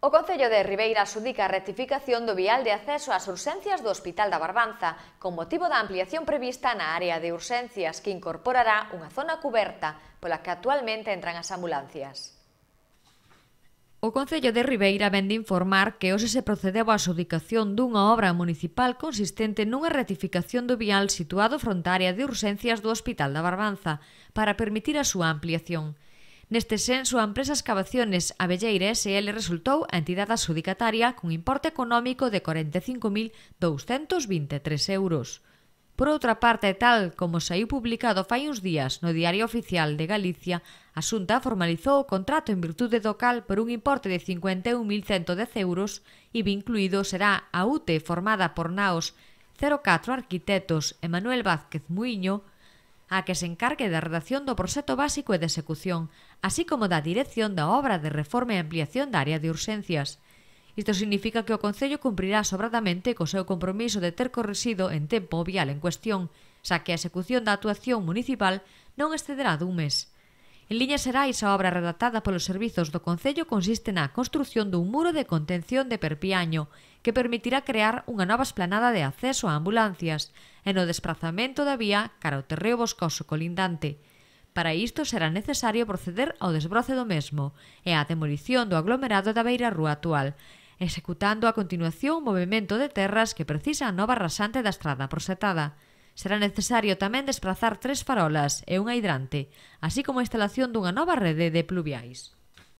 O Concello de Ribeira xudica a rectificación do vial de acceso ás urxencias do Hospital da Barbanza, con motivo da ampliación prevista na área de urxencias que incorporará unha zona coberta pola que actualmente entran as ambulancias. O Concello de Ribeira vende informar que hoxe se procedeu á xudicación dunha obra municipal consistente nunha rectificación do vial situado fronte á área de urxencias do Hospital da Barbanza para permitir a súa ampliación. Neste senso, a empresa Excavaciones Abelleira SL resultou a entidade adjudicataria cun importe económico de 45.223 euros. Por outra parte, e tal como saiu publicado fai uns días no Diario Oficial de Galicia, a Xunta formalizou o contrato en virtude do cal por un importe de 51.110 euros e incluído será a UTE formada por naos 04 arquitectos Emanuel Vázquez Muiño, a que se encargue da redacción do proxecto básico e de execución, así como da dirección da obra de reforma e ampliación da área de urxencias. Isto significa que o Concello cumprirá sobradamente co seu compromiso de ter corresido en tempo vial en cuestión, xa que a execución da actuación municipal non excederá dun mes. En liña será a obra redactada polos servizos do Concello consiste na construción dun muro de contención de Perpiaño que permitirá crear unha nova esplanada de acceso a ambulancias e no desplazamento da vía cara ao terreo boscoso colindante. Para isto será necesario proceder ao desbroce do mesmo e á demolición do aglomerado da beira rúa actual, executando a continuación o movimento de terras que precisa a nova rasante da estrada prosetada. Será necesario tamén desplazar tres farolas e unha hidrante, así como a instalación dunha nova rede de pluviais.